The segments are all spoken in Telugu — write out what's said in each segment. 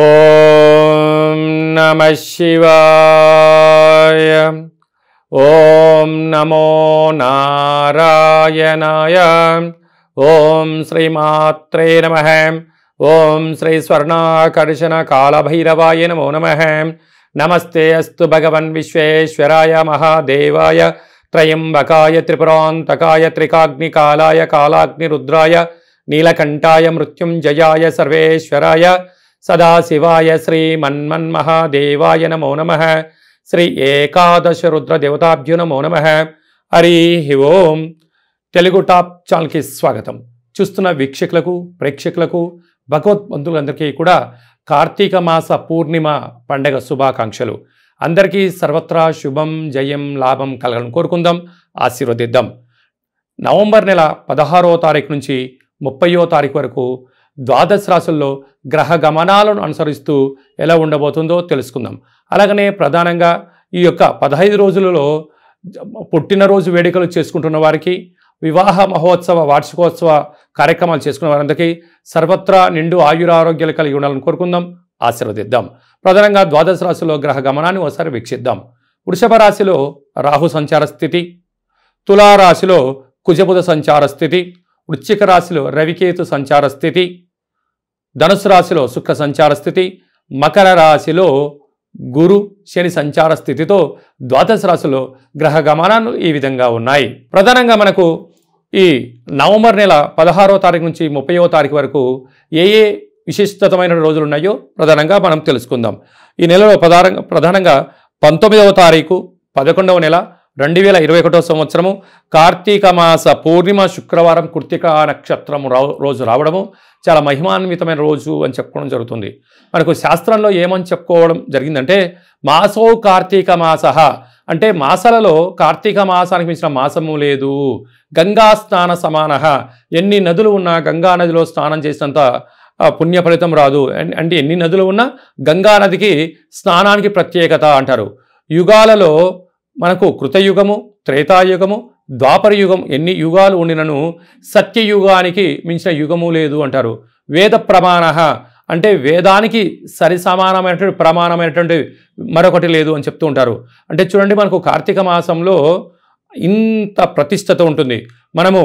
ఓం నమ శివాయ ఓం నమో నారాయణాయ ఓం శ్రీమాత్రే నమ ఓం శ్రీ స్వర్ణాకర్షణ కాళభైరవాయ నమో నమ నమస్తే అస్తు భగవన్ విశ్వేశ్వరాయ మహాదేవాయ త్రయంబకాయ త్రిపురాంతకాయ త్రికాగ్నికాలాయ కాలాగ్నిరుద్రాయ నీలకంఠాయ మృత్యుంజయాయ సర్వేశ్వరాయ సదాశివాయ శ్రీమన్మన్మహాదేవాయ నమో నమ శ్రీ ఏకాదశ రుద్రదేవతాభ్యు నమో నమ హరి ఓం తెలుగు టాప్ ఛానల్కి స్వాగతం చూస్తున్న వీక్షకులకు ప్రేక్షకులకు భగవద్బంధులందరికీ కూడా కార్తీక మాస పూర్ణిమ పండగ శుభాకాంక్షలు అందరికీ సర్వత్రా శుభం జయం లాభం కలగడం కోరుకుందాం ఆశీర్వదిద్దాం నవంబర్ నెల పదహారో తారీఖు నుంచి ముప్పయో తారీఖు వరకు ద్వాదశ రాశుల్లో గ్రహ గమనాలను అనుసరిస్తూ ఎలా ఉండబోతుందో తెలుసుకుందాం అలాగనే ప్రధానంగా ఈ యొక్క పదహైదు రోజులలో పుట్టినరోజు వేడుకలు చేసుకుంటున్న వారికి వివాహ మహోత్సవ వార్షికోత్సవ కార్యక్రమాలు చేసుకున్న వారందరికీ సర్వత్రా నిండు ఆయురారోగ్యాలు కలిగి ఉండాలని కోరుకుందాం ఆశీర్వదిద్దాం ప్రధానంగా ద్వాదశ రాశిలో గ్రహ గమనాన్ని ఒకసారి వీక్షిద్దాం వృషభ రాశిలో రాహు సంచార స్థితి తులారాశిలో కుజబుధ సంచార స్థితి వృశ్చిక రాశిలో రవికేతు సంచార స్థితి ధనుసు రాశిలో శుక్ర సంచార స్థితి మకర రాశిలో గురు శని సంచార స్థితితో ద్వాదశ రాశిలో గ్రహ గమనాలు ఈ విధంగా ఉన్నాయి ప్రధానంగా మనకు ఈ నవంబర్ నెల పదహారో తారీఖు నుంచి ముప్పైవ తారీఖు వరకు ఏ ఏ విశిష్టతమైన రోజులు ఉన్నాయో ప్రధానంగా మనం తెలుసుకుందాం ఈ నెలలో ప్రధానంగా ప్రధానంగా పంతొమ్మిదవ తారీఖు పదకొండవ నెల రెండు వేల ఇరవై ఒకటో సంవత్సరము కార్తీక మాస పూర్ణిమ శుక్రవారం నక్షత్రము రా రోజు రావడము చాలా మహిమాన్వితమైన రోజు అని చెప్పుకోవడం జరుగుతుంది మనకు శాస్త్రంలో ఏమని చెప్పుకోవడం జరిగిందంటే మాసో కార్తీక మాస అంటే మాసాలలో కార్తీక మాసానికి మించిన మాసము లేదు గంగా స్నాన సమాన ఎన్ని నదులు ఉన్నా గంగా నదిలో స్నానం చేసినంత పుణ్య ఫలితం రాదు అంటే ఎన్ని నదులు ఉన్నా గంగా నదికి స్నానానికి ప్రత్యేకత అంటారు యుగాలలో మనకు కృతయుగము త్రేతాయుగము ద్వాపరయుగం ఎన్ని యుగాలు ఉండినను సత్యయుగానికి మించిన యుగము లేదు అంటారు వేద ప్రమాణ అంటే వేదానికి సరి సమానమైనటువంటి ప్రమాణమైనటువంటి మరొకటి లేదు అని చెప్తూ ఉంటారు అంటే చూడండి మనకు కార్తీక మాసంలో ఇంత ప్రతిష్టత ఉంటుంది మనము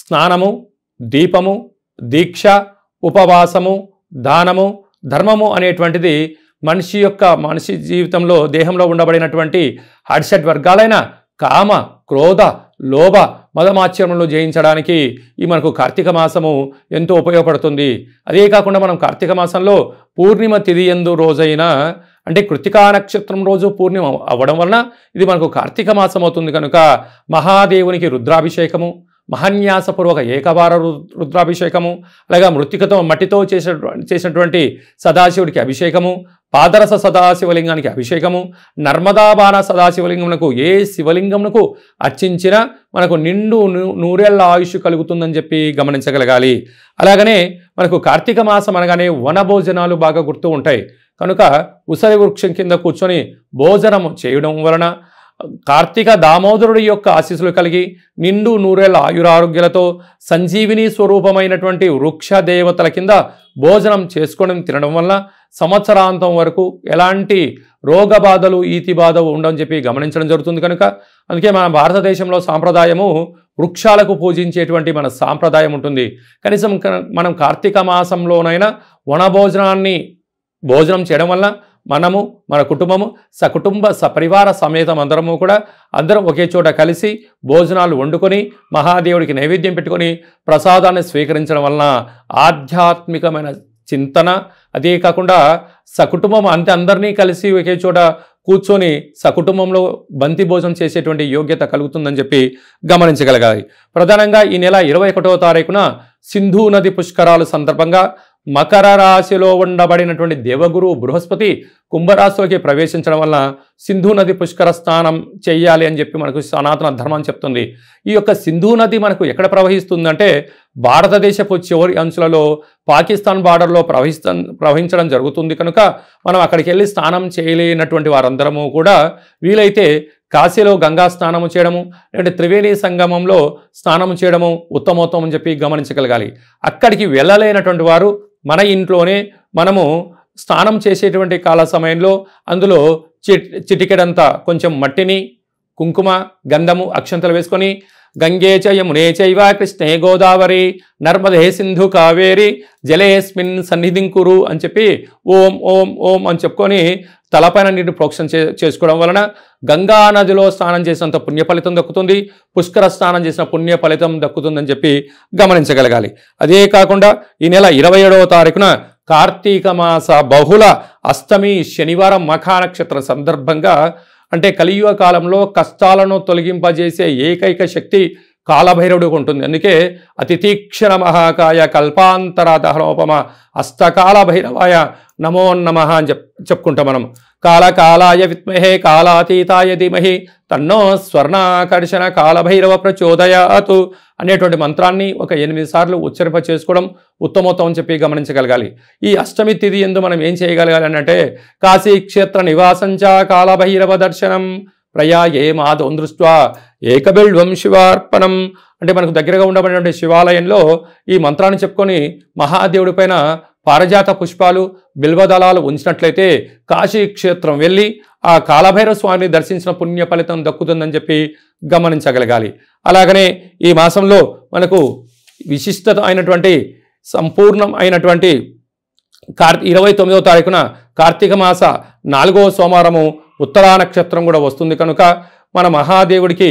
స్నానము దీపము దీక్ష ఉపవాసము దానము ధర్మము అనేటువంటిది మనిషి యొక్క మనిషి జీవితంలో దేహంలో ఉండబడినటువంటి హడ్షడ్ వర్గాలైన కామ క్రోధ లోభ మదమాచరణలు జయించడానికి ఈ మనకు కార్తీక మాసము ఎంతో ఉపయోగపడుతుంది అదే కాకుండా మనం కార్తీక మాసంలో పూర్ణిమ తిది ఎందు రోజైన అంటే కృతికా నక్షత్రం రోజు పూర్ణిమ అవ్వడం వలన ఇది మనకు కార్తీక మాసం అవుతుంది కనుక మహాదేవునికి రుద్రాభిషేకము మహాన్యాసపూర్వక ఏకవార రుద్రాభిషేకము అలాగే మృతికతో మట్టితో చేసిన చేసినటువంటి సదాశివుడికి అభిషేకము పాదరస సదాశివలింగానికి అభిషేకము నర్మదాబాన సదాశివలింగమునకు ఏ శివలింగమునకు అర్చించినా మనకు నిండు నూరేళ్ల ఆయుష్ కలుగుతుందని చెప్పి గమనించగలగాలి అలాగనే మనకు కార్తీక మాసం అనగానే వనభోజనాలు బాగా గుర్తు ఉంటాయి కనుక ఉసరి వృక్షం కింద కూర్చొని భోజనం చేయడం వలన కార్తీక దామోదరుడి యొక్క ఆశీస్సులు కలిగి నిండు నూరేళ్ల ఆయురారోగ్యాలతో సంజీవిని స్వరూపమైనటువంటి వృక్ష దేవతల కింద భోజనం చేసుకొని తినడం వల్ల సంవత్సరాంతం వరకు ఎలాంటి రోగ బాధలు ఈతి బాధ ఉండవని చెప్పి గమనించడం జరుగుతుంది కనుక అందుకే మన భారతదేశంలో సాంప్రదాయము వృక్షాలకు పూజించేటువంటి మన సాంప్రదాయం ఉంటుంది కనీసం మనం కార్తీక మాసంలోనైనా వనభోజనాన్ని భోజనం చేయడం వల్ల మనము మన కుటుంబము సకుటుంబ సపరివార సమేతం అందరము కూడా అందరం ఒకే చోట కలిసి భోజనాలు వండుకొని మహాదేవుడికి నైవేద్యం పెట్టుకొని ప్రసాదాన్ని స్వీకరించడం వలన ఆధ్యాత్మికమైన చింతన అదే కాకుండా సకుటుంబం అంతే అందరినీ కలిసి ఒకే చోట కూర్చొని సకుటుంబంలో బంతి భోజనం చేసేటువంటి యోగ్యత కలుగుతుందని చెప్పి గమనించగలగాలి ప్రధానంగా ఈ నెల ఇరవై ఒకటవ తారీఖున సింధు నది పుష్కరాలు సందర్భంగా మకర రాశిలో ఉండబడినటువంటి దేవగురు బృహస్పతి కుంభరాశిలోకి ప్రవేశించడం వల్ల సింధు నది పుష్కర స్నానం చేయాలి అని చెప్పి మనకు సనాతన ధర్మం చెప్తుంది ఈ యొక్క సింధు నది మనకు ఎక్కడ ప్రవహిస్తుందంటే భారతదేశపు చివరి అంచులలో పాకిస్తాన్ బార్డర్లో ప్రవహిస్త ప్రవహించడం జరుగుతుంది కనుక మనం అక్కడికి వెళ్ళి స్నానం చేయలేనటువంటి వారందరము కూడా వీలైతే కాశీలో గంగా స్నానము చేయడము లేదంటే త్రివేణి సంగమంలో స్నానము చేయడము ఉత్తమోత్తమం చెప్పి గమనించగలగాలి అక్కడికి వెళ్ళలేనటువంటి వారు మన ఇంట్లోనే మనము స్నానం చేసేటువంటి కాల సమయంలో అందులో చి చిటికెడంతా కొంచెం మట్టిని కుంకుమ గంధము అక్షంతలు వేసుకొని గంగే చ యమునే చైవ కృష్ణే గోదావరి నర్మదే సింధు కావేరి జలేస్మిన్ సన్నిధింకురు అని చెప్పి ఓం ఓం ఓం అని చెప్పుకొని తలపైన నీటిని ప్రోక్షణ చేసుకోవడం వలన గంగా నదిలో స్నానం చేసినంత పుణ్య ఫలితం దక్కుతుంది పుష్కర స్నానం చేసిన పుణ్య ఫలితం దక్కుతుందని చెప్పి గమనించగలగాలి అదే కాకుండా ఈ నెల ఇరవై ఏడవ తారీఖున కార్తీక మాస బహుళ అష్టమి శనివారం మఖా సందర్భంగా అంటే కలియుగ కాలంలో కష్టాలను తొలగింపజేసే ఏకైక శక్తి కాలభైరవుడు ఉంటుంది అందుకే అతి తీక్షణ మహాకాయ కల్పాంతర దహనోపమ అష్టకాల భైరవాయ నమో నమ అని చెప్ చెప్పుకుంటాం మనం కాలకాలాయ విత్మహే కాలాతీతాయ ధీమహి తన్నో స్వర్ణాకర్షణ కాలభైరవ ప్రచోదయాతు అనేటువంటి మంత్రాన్ని ఒక ఎనిమిది సార్లు ఉచ్చరింప చేసుకోవడం ఉత్తమోత్తం అని చెప్పి గమనించగలగాలి ఈ అష్టమి తిథి ఎందు మనం ఏం చేయగలగాలి అంటే కాశీ క్షేత్ర నివాసంచ కాలభైరవ దర్శనం ప్రయా ఏ మాధవం దృష్ట్యా ఏకబిల్వం శివార్పణం అంటే మనకు దగ్గరగా ఉండబడినటువంటి శివాలయంలో ఈ మంత్రాన్ని చెప్పుకొని మహాదేవుడి పైన పారజాత పుష్పాలు బిల్వదళాలు ఉంచినట్లయితే కాశీ క్షేత్రం వెళ్ళి ఆ కాలభైరవ స్వామిని దర్శించిన పుణ్య ఫలితం దక్కుతుందని చెప్పి గమనించగలగాలి అలాగనే ఈ మాసంలో మనకు విశిష్టత అయినటువంటి సంపూర్ణం అయినటువంటి కార్ ఇరవై తొమ్మిదవ తారీఖున కార్తీక మాస నాలుగవ సోమవారము ఉత్తరా నక్షత్రం కూడా వస్తుంది కనుక మన మహాదేవుడికి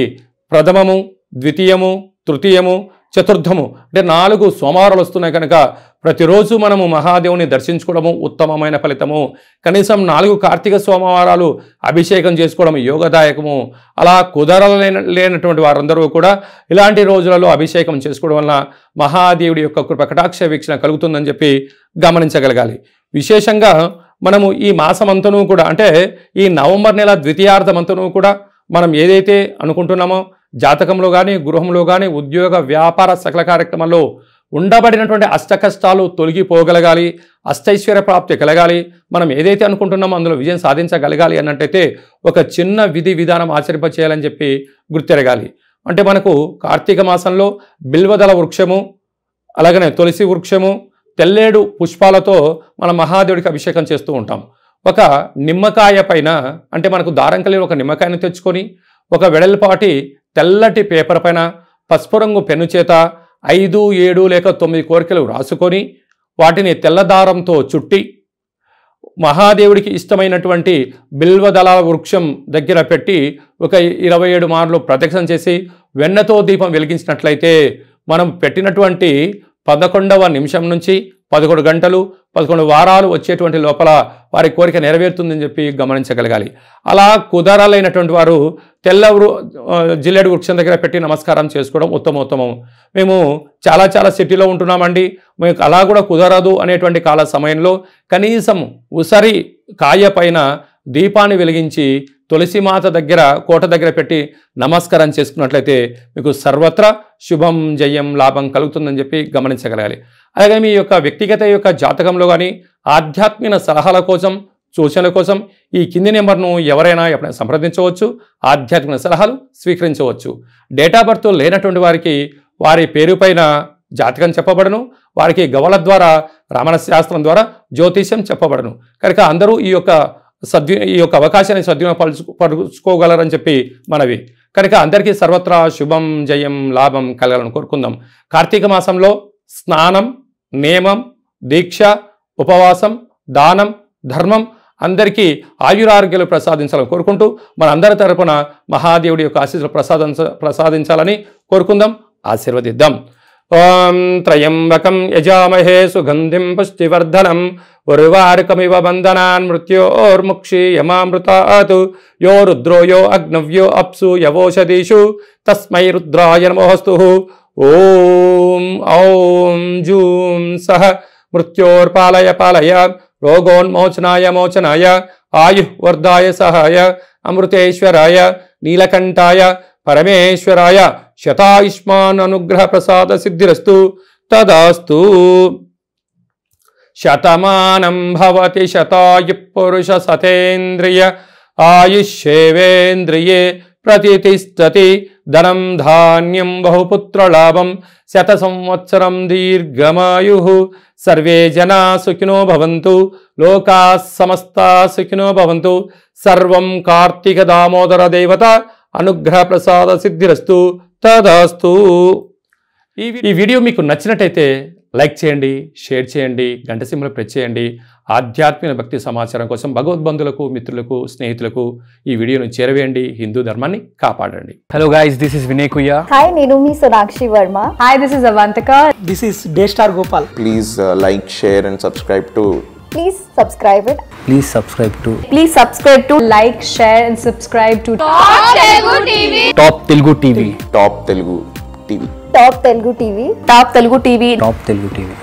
ప్రథమము ద్వితీయము తృతీయము చతుర్థము అంటే నాలుగు సోమవారాలు వస్తున్నాయి కనుక ప్రతిరోజు మనము మహాదేవుని దర్శించుకోవడము ఉత్తమమైన ఫలితము కనీసం నాలుగు కార్తీక సోమవారాలు అభిషేకం చేసుకోవడం యోగదాయకము అలా కుదరలేన లేనటువంటి వారందరూ కూడా ఇలాంటి రోజులలో అభిషేకం చేసుకోవడం వలన మహాదేవుడి యొక్క కృపకటాక్ష వీక్షణ కలుగుతుందని చెప్పి గమనించగలగాలి విశేషంగా మనము ఈ మాసమంతనూ కూడా అంటే ఈ నవంబర్ నెల ద్వితీయార్థమంతనూ కూడా మనం ఏదైతే అనుకుంటున్నామో జాతకంలో కానీ గృహంలో కానీ ఉద్యోగ వ్యాపార సకల కార్యక్రమాల్లో ఉండబడినటువంటి అష్టకష్టాలు తొలగిపోగలగాలి అష్టైశ్వర్య ప్రాప్తి కలగాలి మనం ఏదైతే అనుకుంటున్నామో అందులో విజయం సాధించగలగాలి అన్నట్టయితే ఒక చిన్న విధి విధానం ఆచరింపచేయాలని చెప్పి గుర్తెరగాలి అంటే మనకు కార్తీక మాసంలో బిల్వదల వృక్షము అలాగనే తులసి వృక్షము తెల్లేడు పుష్పాలతో మన మహాదేవుడికి అభిషేకం చేస్తూ ఉంటాం ఒక నిమ్మకాయ పైన అంటే మనకు దారం కలిగిన ఒక నిమ్మకాయను తెచ్చుకొని ఒక వెడల్పాటి తెల్లటి పేపర్ పైన పసుపు రంగు పెన్ను చేత ఐదు ఏడు లేక తొమ్మిది కోరికలు రాసుకొని వాటిని తెల్లదారంతో చుట్టి మహాదేవుడికి ఇష్టమైనటువంటి బిల్వదళాల వృక్షం దగ్గర పెట్టి ఒక ఇరవై ఏడు మార్లు ప్రదక్షిణ చేసి వెన్నతో దీపం వెలిగించినట్లయితే మనం పెట్టినటువంటి పదకొండవ నిమిషం నుంచి పదకొండు గంటలు పదకొండు వారాలు వచ్చేటువంటి లోపల వారి కోరిక నెరవేరుతుందని చెప్పి గమనించగలగాలి అలా కుదరాలైనటువంటి వారు తెల్ల జిల్లెడు వృక్షం దగ్గర పెట్టి నమస్కారం చేసుకోవడం ఉత్తమోత్తమం మేము చాలా చాలా సిటీలో ఉంటున్నామండి మేము అలా కూడా కుదరదు అనేటువంటి కాల సమయంలో కనీసం ఉసరి కాయ పైన దీపాన్ని వెలిగించి తులసిమాత దగ్గర కోట దగ్గర పెట్టి నమస్కారం చేసుకున్నట్లయితే మీకు సర్వత్రా శుభం జయం లాభం కలుగుతుందని చెప్పి గమనించగలగాలి అలాగే మీ యొక్క వ్యక్తిగత యొక్క జాతకంలో కానీ ఆధ్యాత్మిక సలహాల కోసం సూచనల కోసం ఈ కింది నెంబర్ను ఎవరైనా ఎప్పుడైనా సంప్రదించవచ్చు ఆధ్యాత్మిక సలహాలు స్వీకరించవచ్చు డేట్ ఆఫ్ బర్త్ లేనటువంటి వారికి వారి పేరు పైన జాతకం చెప్పబడను వారికి గవల ద్వారా రమణ శాస్త్రం ద్వారా జ్యోతిష్యం చెప్పబడను కనుక అందరూ ఈ యొక్క సద్వి ఈ యొక్క అవకాశాన్ని సద్వినియోగపరుచుకోగలరని చెప్పి మనవి కనుక అందరికీ సర్వత్రా శుభం జయం లాభం కలగాలని కోరుకుందాం కార్తీక మాసంలో స్నానం నియమం దీక్ష ఉపవాసం దానం ధర్మం అందరికీ ఆయురారోగ్యాలు ప్రసాదించాలని కోరుకుంటూ మన అందరి తరపున మహాదేవుడి యొక్క ఆశీస్సులు ప్రసాద ప్రసాదించాలని కోరుకుందాం ఆశీర్వదిద్దాం ఓం త్రయంబకం యజామహే సుగంధిం పుష్టివర్ధనం ఉర్వార్కమివ బంధనాన్ మృత్యోర్ముక్షి యమామృతాత్ యో రుద్రో యో అగ్నవ్యో అప్సు యవోషధీషు తస్మై రుద్రాయ నమోస్తు ఓం ఔం జూం సహ మృత్యోర్పాలయ పాలయ రోగోన్మోచనాయ మోచనాయ ఆయుర్వర్ధాయ సహాయ అమృతేశ్వరాయ నీలకంఠాయ పరమేశ్వరాయ శతాయుష్మాన్ అనుగ్రహ ప్రసాద సిద్ధిరస్తు తదాస్తు శతమానం భవతి శతాయు పురుష సతేంద్రియ ఆయుష్యేవేంద్రియే ప్రతిష్టతి ధనం ధాన్యం బహుపుత్రలాభం శత సంవత్సరం దీర్ఘమాయు సర్వే జనా సుఖినో భవంతు లోకా సమస్త సుఖినో భవంతు సర్వం కార్తీక దామోదర దేవత అనుగ్రహ ప్రసాద సిద్ధిరస్తు తదస్తు ఈ వీడియో మీకు నచ్చినట్టయితే లైక్ చేయండి షేర్ చేయండి గంట సింహలు ప్రెస్ చేయండి ఆధ్యాత్మిక భక్తి సమాచారం కోసం భగవద్బంధులకు మిత్రులకు స్నేహితులకు ఈ వీడియోను చేరవేయండి హిందూ ధర్మాన్ని కాపాడండి hello guys this is Vinay కుయ్యా హాయ్ నేను మీ Sonakshi Varma hi this is Avantaka this is day star Gopal please like share and subscribe to please subscribe it please subscribe to please subscribe to like share and subscribe to top Telugu TV top Telugu TV top Telugu TV top Telugu TV top Telugu TV top Telugu TV